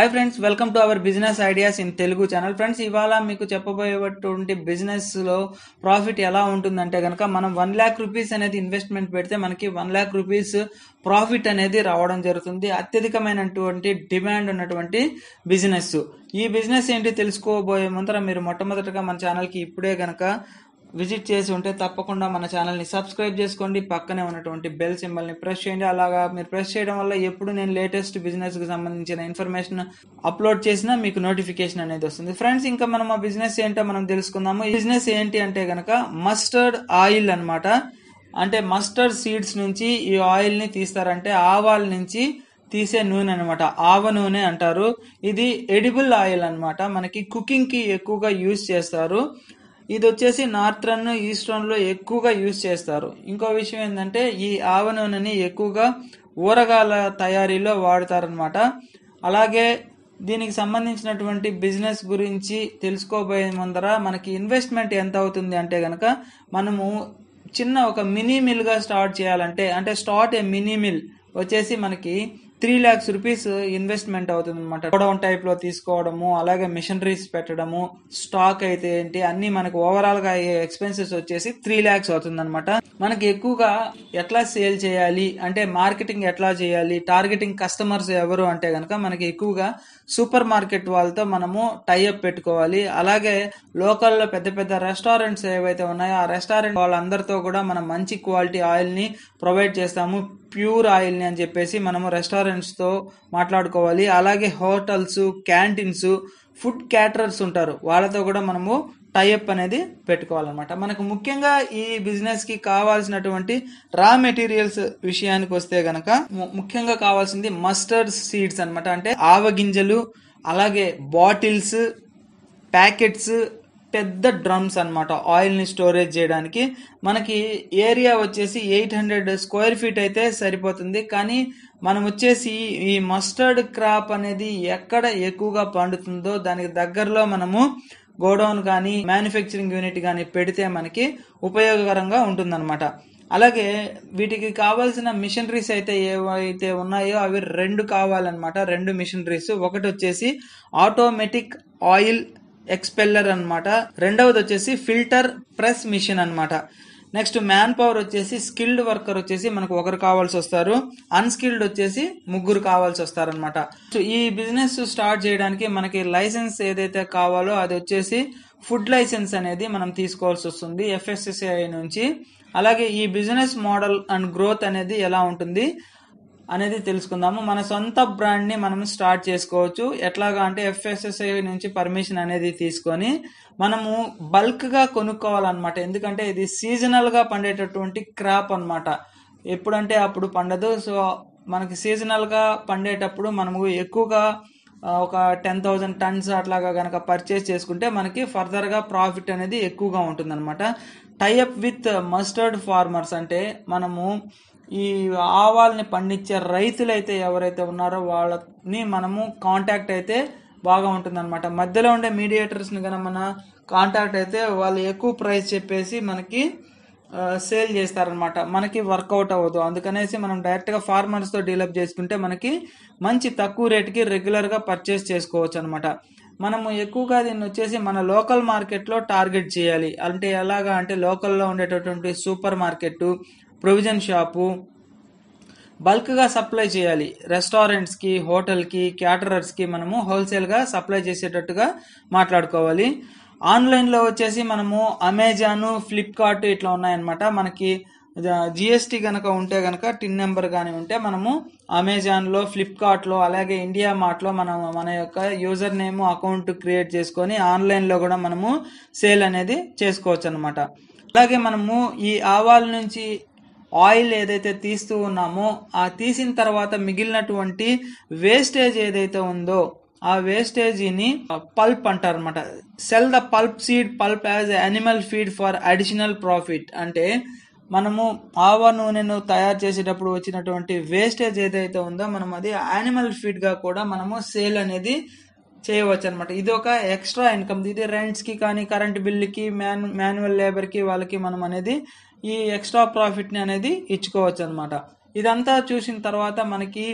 hi friends welcome to our business ideas in Telugu channel friends ఇవాళ మీకు చెప్పబోయేటువంటి బిజినెస్లో ప్రాఫిట్ ఎలా ఉంటుందంటే కనుక మనం వన్ ల్యాక్ రూపీస్ అనేది ఇన్వెస్ట్మెంట్ పెడితే మనకి వన్ ల్యాక్ రూపీస్ ప్రాఫిట్ అనేది రావడం జరుగుతుంది అత్యధికమైనటువంటి డిమాండ్ ఉన్నటువంటి బిజినెస్ ఈ బిజినెస్ ఏంటి తెలుసుకోబోయే ముందర మీరు మొట్టమొదటిగా మన ఛానల్కి ఇప్పుడే కనుక విజిట్ చేసి ఉంటే తప్పకుండా మన ఛానల్ని సబ్స్క్రైబ్ చేసుకోండి పక్కనే ఉన్నటువంటి బెల్ సింబల్ని ప్రెస్ చేయండి అలాగా మీరు ప్రెస్ చేయడం వల్ల ఎప్పుడు నేను లేటెస్ట్ బిజినెస్కి సంబంధించిన ఇన్ఫర్మేషన్ అప్లోడ్ చేసినా మీకు నోటిఫికేషన్ అనేది వస్తుంది ఫ్రెండ్స్ ఇంకా మనం ఆ బిజినెస్ ఏంటో మనం తెలుసుకుందాము ఈ బిజినెస్ ఏంటి అంటే కనుక మస్టర్డ్ ఆయిల్ అనమాట అంటే మస్టర్డ్ సీడ్స్ నుంచి ఈ ఆయిల్ని తీస్తారంటే ఆవాల నుంచి తీసే నూనె అనమాట ఆవ నూనె అంటారు ఇది ఎడిబుల్ ఆయిల్ అనమాట మనకి కుకింగ్కి ఎక్కువగా యూజ్ చేస్తారు ఇది వచ్చేసి నార్త్రన్ ఈస్టర్న్లో ఎక్కువగా యూజ్ చేస్తారు ఇంకో విషయం ఏంటంటే ఈ ఆవ నూనెని ఎక్కువగా ఊరగాల తయారీలో వాడతారనమాట అలాగే దీనికి సంబంధించినటువంటి బిజినెస్ గురించి తెలుసుకోబోయే ముందర మనకి ఇన్వెస్ట్మెంట్ ఎంత అవుతుంది అంటే కనుక మనము చిన్న ఒక మినీ మిల్గా స్టార్ట్ చేయాలంటే అంటే స్టార్ట్ ఏ మినీ మిల్ వచ్చేసి మనకి త్రీ ల్యాక్స్ రూపీస్ ఇన్వెస్ట్మెంట్ అవుతుంది అనమాట గోడౌన్ టైప్ లో తీసుకోవడము అలాగే మిషనరీస్ పెట్టడము స్టాక్ అయితే ఏంటి అన్ని మనకు ఓవరాల్ గా ఎక్స్పెన్సెస్ వచ్చేసి త్రీ ల్యాక్స్ అవుతుంది అనమాట మనకి ఎక్కువగా ఎట్లా సేల్ చేయాలి అంటే మార్కెటింగ్ ఎట్లా చేయాలి టార్గెటింగ్ కస్టమర్స్ ఎవరు అంటే కనుక మనకి ఎక్కువగా సూపర్ మార్కెట్ వాళ్ళతో మనము టైఅప్ పెట్టుకోవాలి అలాగే లోకల్లో పెద్ద పెద్ద రెస్టారెంట్స్ ఏవైతే ఉన్నాయో ఆ రెస్టారెంట్ వాళ్ళందరితో కూడా మనం మంచి క్వాలిటీ ఆయిల్ ని ప్రొవైడ్ చేస్తాము ప్యూర్ ఆయిల్ని అని చెప్పేసి మనము రెస్టారెంట్స్తో మాట్లాడుకోవాలి అలాగే హోటల్స్ క్యాంటీన్స్ ఫుడ్ క్యాటరర్స్ ఉంటారు వాళ్ళతో కూడా మనము టైఅప్ అనేది పెట్టుకోవాలన్నమాట మనకు ముఖ్యంగా ఈ బిజినెస్కి కావాల్సినటువంటి రా మెటీరియల్స్ విషయానికి వస్తే గనక ముఖ్యంగా కావాల్సింది మస్టర్డ్ సీడ్స్ అనమాట అంటే ఆవగింజలు అలాగే బాటిల్స్ ప్యాకెట్స్ పెద్ద డ్రమ్స్ అనమాట ఆయిల్ని స్టోరేజ్ చేయడానికి మనకి ఏరియా వచ్చేసి ఎయిట్ హండ్రెడ్ స్క్వేర్ ఫీట్ అయితే సరిపోతుంది కానీ మనం వచ్చేసి ఈ మస్టర్డ్ క్రాప్ అనేది ఎక్కడ ఎక్కువగా పండుతుందో దానికి దగ్గరలో మనము గోడౌన్ కానీ మ్యానుఫ్యాక్చరింగ్ యూనిట్ కానీ పెడితే మనకి ఉపయోగకరంగా ఉంటుందన్నమాట అలాగే వీటికి కావాల్సిన మిషనరీస్ అయితే ఏవైతే ఉన్నాయో అవి రెండు కావాలన్నమాట రెండు మిషనరీస్ ఒకటి వచ్చేసి ఆటోమేటిక్ ఆయిల్ ఎక్స్పెల్లర్ అనమాట రెండవది వచ్చేసి ఫిల్టర్ ప్రెస్ మిషన్ అనమాట నెక్స్ట్ మ్యాన్ పవర్ వచ్చేసి స్కిల్డ్ వర్కర్ వచ్చేసి మనకు ఒకరు కావాల్సి వస్తారు అన్స్కిల్డ్ వచ్చేసి ముగ్గురు కావాల్సి వస్తారనమాట సో ఈ బిజినెస్ స్టార్ట్ చేయడానికి మనకి లైసెన్స్ ఏదైతే కావాలో అది వచ్చేసి ఫుడ్ లైసెన్స్ అనేది మనం తీసుకోవాల్సి వస్తుంది ఎఫ్ఎస్ఎస్ఐ నుంచి అలాగే ఈ బిజినెస్ మోడల్ అండ్ గ్రోత్ అనేది ఎలా ఉంటుంది అనేది తెలుసుకుందాము మన సొంత బ్రాండ్ని మనం స్టార్ట్ చేసుకోవచ్చు ఎట్లాగా అంటే ఎఫ్ఎస్ఎస్ఐ నుంచి పర్మిషన్ అనేది తీసుకొని మనము బల్క్గా కొనుక్కోవాలన్నమాట ఎందుకంటే ఇది సీజనల్గా పండేటటువంటి క్రాప్ అనమాట ఎప్పుడంటే అప్పుడు పండదు సో మనకి సీజనల్గా పండేటప్పుడు మనము ఎక్కువగా ఒక టెన్ థౌజండ్ టన్స్ అట్లాగా కనుక పర్చేస్ చేసుకుంటే మనకి ఫర్దర్గా ప్రాఫిట్ అనేది ఎక్కువగా ఉంటుందన్నమాట టైఅప్ విత్ మస్టర్డ్ ఫార్మర్స్ అంటే మనము ఈ ఆవాల్ని పండించే రైతులైతే ఎవరైతే ఉన్నారో వాళ్ళని మనము కాంటాక్ట్ అయితే బాగా ఉంటుందన్నమాట మధ్యలో ఉండే మీడియేటర్స్ని కనుక మన కాంటాక్ట్ అయితే వాళ్ళు ఎక్కువ ప్రైస్ చెప్పేసి మనకి సేల్ చేస్తారనమాట మనకి వర్కౌట్ అవ్వదు అందుకనేసి మనం డైరెక్ట్గా ఫార్మర్స్తో డీలప్ చేసుకుంటే మనకి మంచి తక్కువ రేట్కి రెగ్యులర్గా పర్చేస్ చేసుకోవచ్చు అనమాట మనము ఎక్కువగా దీన్ని వచ్చేసి మన లోకల్ మార్కెట్లో టార్గెట్ చేయాలి అంటే ఎలాగా అంటే లోకల్లో ఉండేటటువంటి సూపర్ మార్కెట్ ప్రొవిజన్ షాపు బల్క్గా సప్లై చేయాలి రెస్టారెంట్స్కి హోటల్కి క్యాటరర్స్కి మనము హోల్సేల్గా సప్లై చేసేటట్టుగా మాట్లాడుకోవాలి ఆన్లైన్లో వచ్చేసి మనము అమెజాన్ ఫ్లిప్కార్ట్ ఇట్లా ఉన్నాయన్నమాట మనకి జిఎస్టీ కనుక ఉంటే కనుక టిన్ నెంబర్ కానీ ఉంటే మనము అమెజాన్లో ఫ్లిప్కార్ట్లో అలాగే ఇండియా మార్ట్లో మనం మన యొక్క యూజర్ నేమ్ అకౌంట్ క్రియేట్ చేసుకొని ఆన్లైన్లో కూడా మనము సేల్ అనేది చేసుకోవచ్చు అనమాట అలాగే మనము ఈ ఆవాల నుంచి ఆయిల్ ఏదైతే తీస్తూ ఉన్నామో ఆ తీసిన తర్వాత మిగిలినటువంటి వేస్టేజ్ ఏదైతే ఉందో ఆ వేస్టేజీని పల్ప్ అంటారు అనమాట sell the pulp seed pulp as animal feed for additional profit అంటే మనము ఆవ నూనెను తయారు చేసేటప్పుడు వచ్చినటువంటి వేస్టేజ్ ఏదైతే ఉందో మనం అది యానిమల్ ఫీడ్గా కూడా మనము సేల్ అనేది చేయవచ్చు అనమాట ఇది ఒక ఎక్స్ట్రా ఇన్కమ్ ఇది రెంట్స్కి కానీ కరెంట్ బిల్లుకి మ్యాన్ మాన్యువల్ లేబర్కి వాళ్ళకి మనం అనేది ఈ ఎక్స్ట్రా ప్రాఫిట్ని అనేది ఇచ్చుకోవచ్చు అనమాట ఇదంతా చూసిన తర్వాత మనకి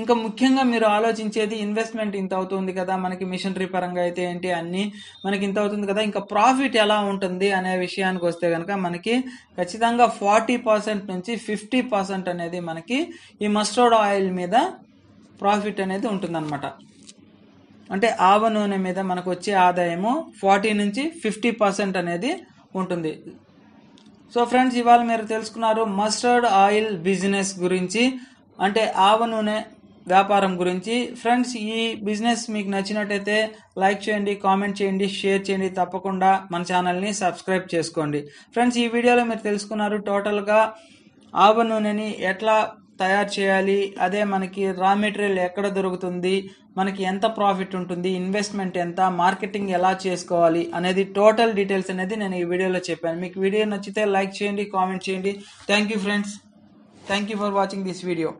ఇంకా ముఖ్యంగా మీరు ఆలోచించేది ఇన్వెస్ట్మెంట్ ఇంత అవుతుంది కదా మనకి మిషనరీ పరంగా అయితే ఏంటి అన్ని మనకి ఇంత అవుతుంది కదా ఇంకా ప్రాఫిట్ ఎలా ఉంటుంది అనే విషయానికి వస్తే కనుక మనకి ఖచ్చితంగా ఫార్టీ పర్సెంట్ నుంచి ఫిఫ్టీ పర్సెంట్ అనేది మనకి ఈ మస్టర్డ్ ఆయిల్ మీద ప్రాఫిట్ అనేది ఉంటుందన్నమాట అంటే ఆవ నూనె మీద మనకు వచ్చే ఆదాయము ఫార్టీ నుంచి ఫిఫ్టీ పర్సెంట్ అనేది ఉంటుంది సో ఫ్రెండ్స్ ఇవాళ మీరు తెలుసుకున్నారు మస్టర్డ్ ఆయిల్ బిజినెస్ గురించి అంటే ఆవ నూనె వ్యాపారం గురించి ఫ్రెండ్స్ ఈ బిజినెస్ మీకు నచ్చినట్టయితే లైక్ చేయండి కామెంట్ చేయండి షేర్ చేయండి తప్పకుండా మన ఛానల్ని సబ్స్క్రైబ్ చేసుకోండి ఫ్రెండ్స్ ఈ వీడియోలో మీరు తెలుసుకున్నారు టోటల్గా ఆవ నూనెని ఎట్లా తయారు చేయాలి అదే మనకి రా మెటీరియల్ ఎక్కడ దొరుకుతుంది మనకి ఎంత ప్రాఫిట్ ఉంటుంది ఇన్వెస్ట్మెంట్ ఎంత మార్కెటింగ్ ఎలా చేసుకోవాలి అనేది టోటల్ డీటెయిల్స్ అనేది నేను ఈ వీడియోలో చెప్పాను మీకు వీడియో నచ్చితే లైక్ చేయండి కామెంట్ చేయండి thank you friends thank you for watching this video